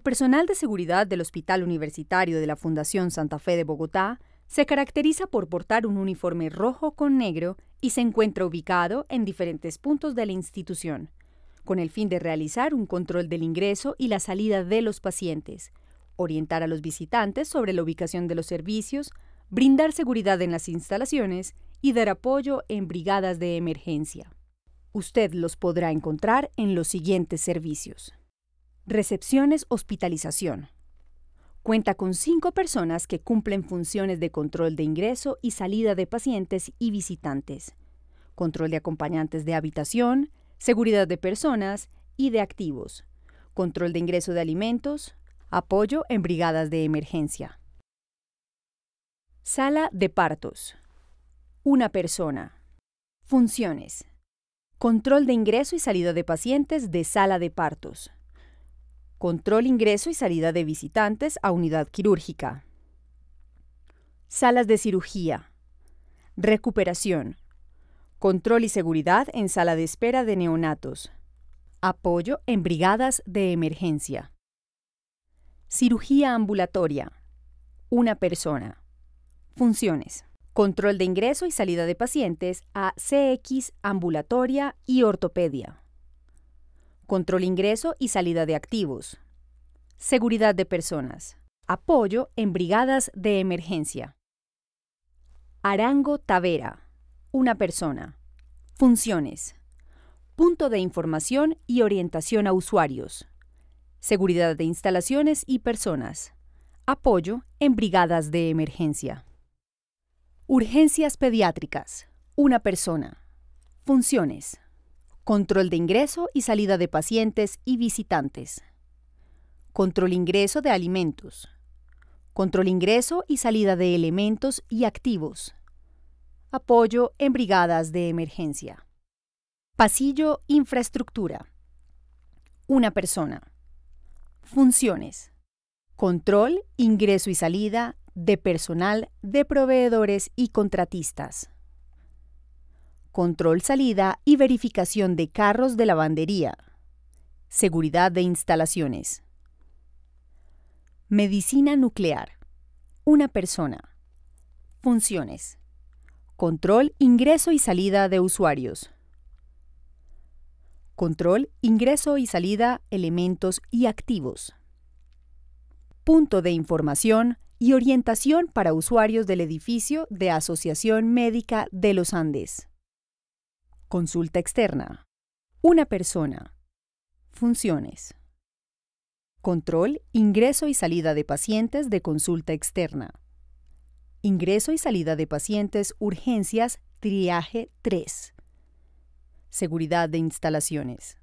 El personal de seguridad del Hospital Universitario de la Fundación Santa Fe de Bogotá se caracteriza por portar un uniforme rojo con negro y se encuentra ubicado en diferentes puntos de la institución, con el fin de realizar un control del ingreso y la salida de los pacientes, orientar a los visitantes sobre la ubicación de los servicios, brindar seguridad en las instalaciones y dar apoyo en brigadas de emergencia. Usted los podrá encontrar en los siguientes servicios. Recepciones Hospitalización. Cuenta con cinco personas que cumplen funciones de control de ingreso y salida de pacientes y visitantes, control de acompañantes de habitación, seguridad de personas y de activos, control de ingreso de alimentos, apoyo en brigadas de emergencia. Sala de partos. Una persona. Funciones. Control de ingreso y salida de pacientes de sala de partos Control ingreso y salida de visitantes a unidad quirúrgica. Salas de cirugía. Recuperación. Control y seguridad en sala de espera de neonatos. Apoyo en brigadas de emergencia. Cirugía ambulatoria. Una persona. Funciones. Control de ingreso y salida de pacientes a CX ambulatoria y ortopedia control ingreso y salida de activos, seguridad de personas, apoyo en brigadas de emergencia. Arango Tavera, una persona. Funciones. Punto de información y orientación a usuarios. Seguridad de instalaciones y personas. Apoyo en brigadas de emergencia. Urgencias pediátricas. Una persona. Funciones. Control de ingreso y salida de pacientes y visitantes. Control ingreso de alimentos. Control ingreso y salida de elementos y activos. Apoyo en brigadas de emergencia. Pasillo infraestructura. Una persona. Funciones. Control, ingreso y salida de personal de proveedores y contratistas control salida y verificación de carros de lavandería, seguridad de instalaciones. Medicina nuclear. Una persona. Funciones. Control, ingreso y salida de usuarios. Control, ingreso y salida, elementos y activos. Punto de información y orientación para usuarios del edificio de Asociación Médica de los Andes. Consulta externa. Una persona. Funciones. Control, ingreso y salida de pacientes de consulta externa. Ingreso y salida de pacientes, urgencias, triaje 3. Seguridad de instalaciones.